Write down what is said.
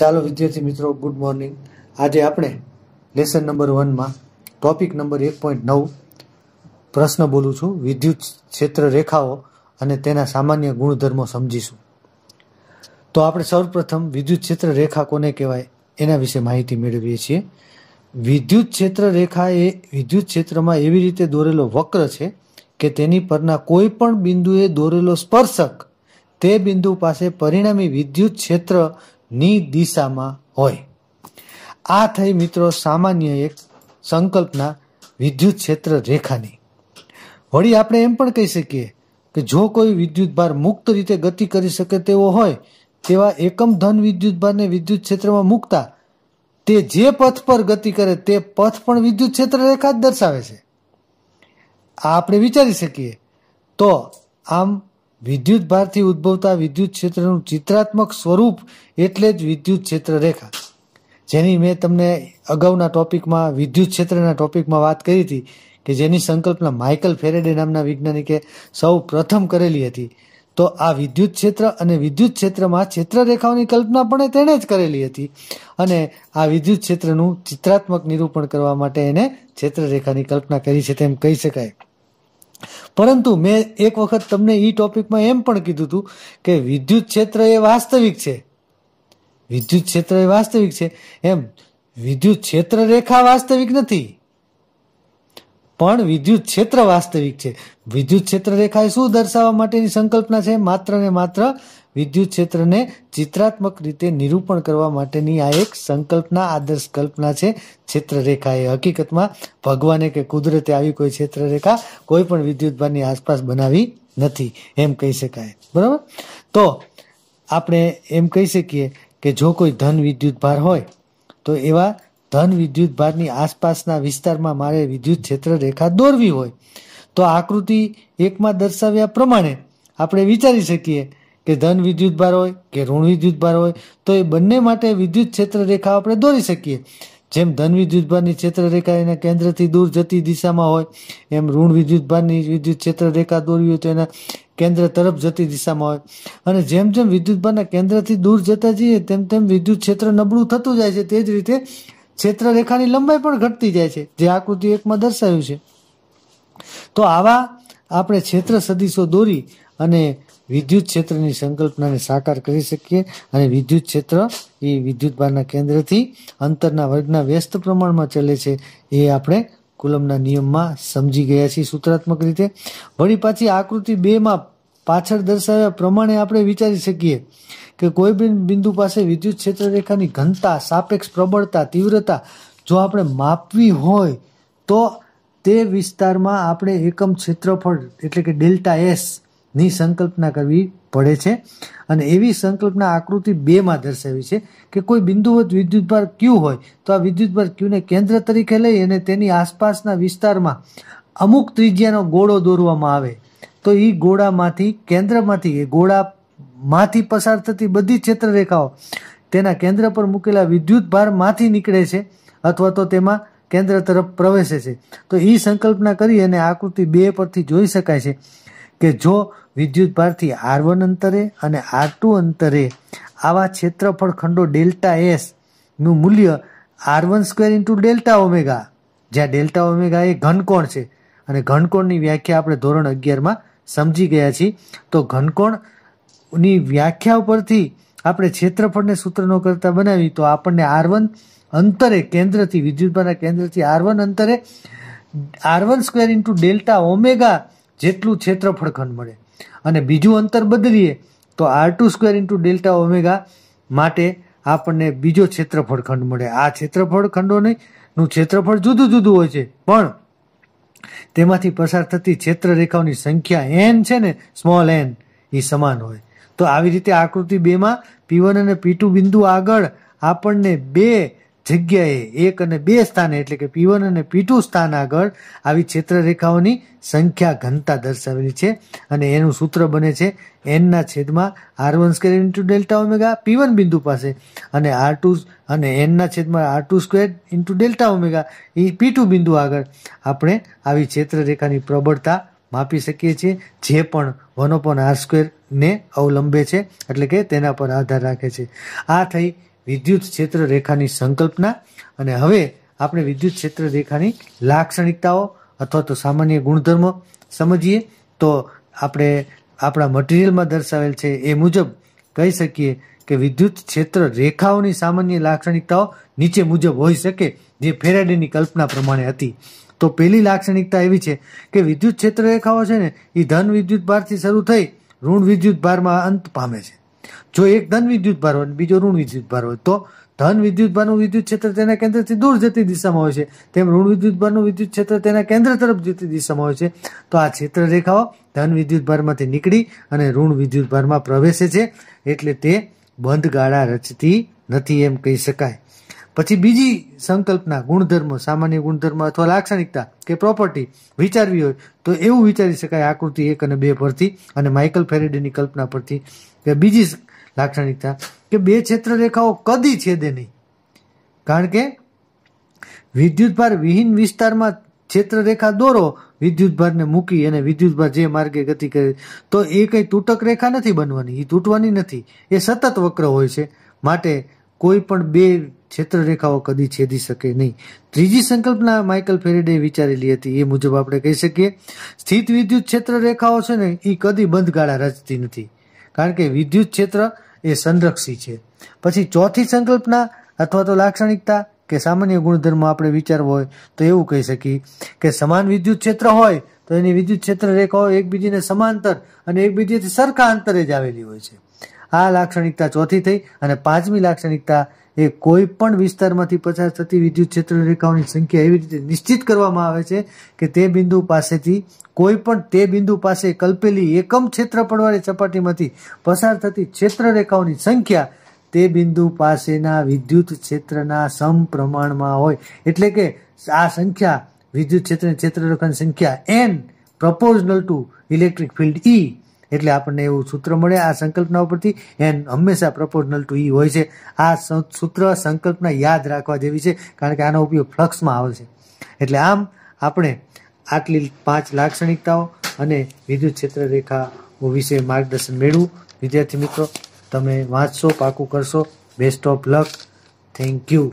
ચાલો વિદ્યાર્થી મિત્રો ગુડ મોર્નિંગ આજે આપણે લેસન નંબર વનમાં ટોપિક નંબર એક પોઈન્ટ નવ પ્રશ્ન બોલું છું વિદ્યુત ક્ષેત્ર રેખાઓ અને તેના સામાન્ય ગુણધર્મો સમજીશું તો આપણે સૌપ્રથમ વિદ્યુત ક્ષેત્ર રેખા કોને કહેવાય એના વિશે માહિતી મેળવીએ છીએ વિદ્યુત ક્ષેત્ર રેખા એ વિદ્યુત ક્ષેત્રમાં એવી રીતે દોરેલો વક્ર છે કે તેની પરના કોઈ પણ બિંદુએ દોરેલો સ્પર્શક તે બિંદુ પાસે પરિણામી વિદ્યુત ક્ષેત્ર ની દિશામાં હોય આ થઈ મિત્રો સામાન્ય એક સંકલ્પના વિદ્યુત ક્ષેત્ર રેખાની વળી આપણે એમ પણ કહી શકીએ કે જો કોઈ વિદ્યુતભાર મુક્ત રીતે ગતિ કરી શકે તેવો હોય તેવા એકમ ધન વિદ્યુતભારને વિદ્યુત ક્ષેત્રમાં મૂકતા તે જે પથ પર ગતિ કરે તે પથ પણ વિદ્યુત ક્ષેત્ર રેખા જ દર્શાવે છે આ આપણે વિચારી શકીએ તો આમ વિદ્યુત ભારથી ઉદ્ભવતા વિદ્યુત ક્ષેત્રનું ચિત્રાત્મક સ્વરૂપ એટલે જ વિદ્યુત ક્ષેત્ર રેખા જેની મેં તમને અગાઉના ટોપિકમાં વિદ્યુત ક્ષેત્રના ટોપિકમાં વાત કરી હતી કે જેની સંકલ્પના માઇકલ ફેરેડે નામના વૈજ્ઞાનિકે સૌ પ્રથમ કરેલી હતી તો આ વિદ્યુત ક્ષેત્ર અને વિદ્યુત ક્ષેત્રમાં ક્ષેત્ર રેખાઓની કલ્પના પણ તેણે જ કરેલી હતી અને આ વિદ્યુત ક્ષેત્રનું ચિત્રાત્મક નિરૂપણ કરવા માટે એને ક્ષેત્ર કલ્પના કરી છે તેમ કહી શકાય પરંતુ મેં એક વખત તમને એ ટોપિકમાં એમ પણ કીધું હતું કે વિદ્યુત ક્ષેત્ર એ વાસ્તવિક છે વિદ્યુત ક્ષેત્ર એ વાસ્તવિક છે એમ વિદ્યુત ક્ષેત્ર રેખા વાસ્તવિક નથી પણ વિદ્યુત ક્ષેત્ર વાસ્તવિક છે વિદ્યુત ક્ષેત્ર રેખા એ શું દર્શાવવા માટેની સંકલ્પના છે માત્ર ને માત્ર વિદ્યુત ક્ષેત્રને ચિત્રાત્મક રીતે નિરૂપણ કરવા માટેની આ એક સંકલ્પના આદર્શ કલ્પના છે ક્ષેત્રરેખા એ હકીકતમાં ભગવાને કે કુદરતે આવી કોઈ ક્ષેત્રરેખા કોઈ પણ વિદ્યુતભારની આસપાસ બનાવી નથી એમ કહી શકાય બરાબર તો આપણે એમ કહી શકીએ કે જો કોઈ ધન વિદ્યુતભાર હોય તો એવા ધન વિદ્યુતભારની આસપાસના વિસ્તારમાં મારે વિદ્યુત ક્ષેત્ર રેખા દોરવી હોય તો આકૃતિ એકમાં દર્શાવ્યા પ્રમાણે આપણે વિચારી શકીએ કે ધન વિદ્યુત ભાર હોય કે ઋણ વિદ્યુત ભાર હોય તો એ બંને માટે વિદ્યુત ક્ષેત્ર રેખા આપણે દોરી શકીએ જેમ ધન વિદ્યુતભારની ક્ષેત્ર રેખા એના કેન્દ્રથી દૂર જતી દિશામાં હોય એમ ઋણ વિદ્યુતભારની વિદ્યુત ક્ષેત્રરેખા રેખા દોરવી હોય તો એના કેન્દ્ર તરફ જતી દિશામાં હોય અને જેમ જેમ વિદ્યુતભારના કેન્દ્રથી દૂર જતા જઈએ તેમ તેમ વિદ્યુત ક્ષેત્ર નબળું થતું જાય છે તે જ રીતે ક્ષેત્ર લંબાઈ પણ ઘટતી જાય છે જે આકૃતિ એકમાં દર્શાવ્યું છે તો આવા આપણે ક્ષેત્ર સદીશો દોરી અને વિદ્યુત ક્ષેત્રની સંકલ્પનાને સાકાર કરી શકીએ અને વિદ્યુત ક્ષેત્ર એ વિદ્યુતભારના કેન્દ્રથી અંતરના વર્ગના વ્યસ્ત પ્રમાણમાં ચલે છે એ આપણે કુલમના નિયમમાં સમજી ગયા છીએ સૂત્રાત્મક રીતે વળી પાછી આકૃતિ બેમાં પાછળ દર્શાવ્યા પ્રમાણે આપણે વિચારી શકીએ કે કોઈ બિંદુ પાસે વિદ્યુત ક્ષેત્ર રેખાની ઘનતા સાપેક્ષ પ્રબળતા તીવ્રતા જો આપણે માપવી હોય તો તે વિસ્તારમાં આપણે એકમ ક્ષેત્રફળ એટલે કે ડેલ્ટા એસ ની સંકલ્પના કરવી પડે છે અને એવી સંકલ્પના આકૃતિ બેમાં દર્શાવી છે કે કોઈ બિંદુવત વિદ્યુતભાર ક્યુ હોય તો આ વિદ્યુતભાર ક્યુને કેન્દ્ર તરીકે લઈ અને તેની આસપાસના વિસ્તારમાં અમુક ત્રિજ્યાનો ગોળો દોરવામાં આવે તો એ ગોળામાંથી કેન્દ્રમાંથી એ ગોળામાંથી પસાર થતી બધી ક્ષેત્રરેખાઓ તેના કેન્દ્ર પર મૂકેલા વિદ્યુતભારમાંથી નીકળે છે અથવા તો તેમાં કેન્દ્ર તરફ પ્રવેશે છે તો એ સંકલ્પના કરી અને આકૃતિ બે પરથી જોઈ શકાય છે કે જો વિદ્યુતભારથી આર વન અંતરે અને આર ટુ અંતરે આવા ક્ષેત્રફળ ખંડો ડેલ્ટા એસનું મૂલ્ય R one square into delta omega જ્યાં ડેલ્ટા ઓમેગા એ ઘનકોણ છે અને ઘનકોણની વ્યાખ્યા આપણે ધોરણ અગિયારમાં સમજી ગયા છીએ તો ઘનકોણની વ્યાખ્યા ઉપરથી આપણે ક્ષેત્રફળને સૂત્રનો કરતા બનાવી તો આપણને આર વન અંતરે કેન્દ્રથી વિદ્યુતભારના કેન્દ્રથી આર વન અંતરે R one square into delta omega જેટલું ક્ષેત્રફળ ખંડ મળે અને બીજું અંતર બદલીએ તો R two square into delta omega માટે આપણને બીજો ક્ષેત્રફળ ખંડ મળે આ ક્ષેત્રફળ ખંડોને નું ક્ષેત્રફળ જુદું જુદું હોય છે પણ તેમાંથી પસાર થતી ક્ષેત્ર રેખાઓની સંખ્યા એન છે ને સ્મોલ એન એ સમાન હોય તો આવી રીતે આકૃતિ બેમાં પી વન અને પી ટુ બિંદુ આગળ આપણને બે જગ્યાએ એક અને બે સ્થાને એટલે કે પી અને પી સ્થાન આગળ આવી ક્ષેત્ર સંખ્યા ઘનતા દર્શાવેલી છે અને એનું સૂત્ર બને છે એનના છેદમાં R one square into delta omega P one બિંદુ પાસે અને આર ટુ અને એનના છેદમાં R two square into delta omega એ પી ટુ બિંદુ આગળ આપણે આવી ક્ષેત્ર પ્રબળતા માપી શકીએ છીએ જે પણ વન ઓપોન આર સ્ક્વેરને અવલંબે છે એટલે કે તેના પર આધાર રાખે છે આ થઈ વિદ્યુત ક્ષેત્ર રેખાની સંકલ્પના અને હવે આપણે વિદ્યુત ક્ષેત્ર રેખાની લાક્ષણિકતાઓ અથવા તો સામાન્ય ગુણધર્મો સમજીએ તો આપણે આપણા મટીરિયલમાં દર્શાવેલ છે એ મુજબ કહી શકીએ કે વિદ્યુત ક્ષેત્ર રેખાઓની સામાન્ય લાક્ષણિકતાઓ નીચે મુજબ હોઈ શકે જે ફેરાડેની કલ્પના પ્રમાણે હતી તો પહેલી લાક્ષણિકતા એવી છે કે વિદ્યુત ક્ષેત્ર રેખાઓ છે ને એ ધન વિદ્યુત ભારથી શરૂ થઈ ઋણ વિદ્યુત ભારમાં અંત પામે છે જો એક ધન વિદ્યુત ભાર હોય બીજો ઋણ વિદ્યુત ભાર હોય તો ધન વિદ્યુત ભારનું વિદ્યુત ક્ષેત્ર તેના કેન્દ્રથી દૂર જતી દિશામાં હોય છે તેમ ઋણ વિદ્યુત ભારનું વિદ્યુત ક્ષેત્ર તેના કેન્દ્ર તરફ જતી દિશામાં હોય છે તો આ ક્ષેત્ર રેખાઓ ધન વિદ્યુત ભારમાંથી નીકળી અને ઋણ વિદ્યુત ભારમાં પ્રવેશે છે એટલે તે બંધ ગાળા રચતી નથી એમ કહી શકાય પછી બીજી સંકલ્પના ગુણધર્મ સામાન્ય ગુણધર્મ અથવા લાક્ષણિકતા કે પ્રોપર્ટી વિચારવી હોય તો એવું વિચારી શકાય આકૃતિ એક અને બે પરથી અને માઇકલ ફેરેડેની કલ્પના પરથી કે બીજી લાક્ષણિકતા કે બે ક્ષેત્ર રેખાઓ કદી છેદે નહીં કારણ કે વિદ્યુતભાર વિહીન વિસ્તારમાં ક્ષેત્ર રેખા દોરો વિદ્યુતભારને મૂકી અને વિદ્યુતભાર જે માર્ગે ગતિ કરે તો એ કંઈ તૂટક રેખા નથી બનવાની એ તૂટવાની નથી એ સતત વક્ર હોય છે માટે કોઈ પણ બે ક્ષેત્ર રેખાઓ કદી છેદી શકે નહીં ત્રીજી સંકલ્પના માઇકલ ફેરેડે વિચારેલી હતી એ મુજબ આપણે કહી શકીએ સ્થિત વિદ્યુત ક્ષેત્ર રેખાઓ છે ને એ કદી બંધ ગાળા રચતી નથી કારણ કે વિદ્યુત ક્ષેત્ર એ સંરક્ષી છે પછી ચોથી સંકલ્પના અથવા તો લાક્ષણિકતા કે સામાન્ય ગુણધર્મ આપણે વિચારવો હોય તો એવું કહી શકીએ કે સમાન વિદ્યુત ક્ષેત્ર હોય તો એની વિદ્યુત ક્ષેત્ર રેખાઓ એકબીજીને સમાંતર અને એકબીજીથી સરખા અંતરે જ આવેલી હોય છે આ લાક્ષણિકતા ચોથી થઈ અને પાંચમી લાક્ષણિકતા એ કોઈ પણ વિસ્તારમાંથી પસાર થતી વિદ્યુત ક્ષેત્ર રેખાઓની સંખ્યા એવી રીતે નિશ્ચિત કરવામાં આવે છે કે તે બિંદુ પાસેથી કોઈ પણ તે બિંદુ પાસે કલ્પેલી એકમ ક્ષેત્રફળવાળી સપાટીમાંથી પસાર થતી ક્ષેત્રરેખાઓની સંખ્યા તે બિંદુ પાસેના વિદ્યુત ક્ષેત્રના સમપ્રમાણમાં હોય એટલે કે આ સંખ્યા વિદ્યુત ક્ષેત્રની ક્ષેત્ર રેખાની સંખ્યા N proportional to electric field E એટલે આપણને એવું સૂત્ર મળે આ સંકલ્પના ઉપરથી એન હંમેશા પ્રપોઝનલ ટુ ઈ હોય છે આ સૂત્ર સંકલ્પના યાદ રાખવા જેવી છે કારણ કે આનો ઉપયોગ ફ્લક્સમાં આવે છે એટલે આમ આપણે આટલી પાંચ લાક્ષણિકતાઓ અને વિદ્યુત ક્ષેત્ર રેખાઓ વિશે માર્ગદર્શન મેળવું વિદ્યાર્થી મિત્રો તમે વાંચશો પાકું કરશો best of luck thank you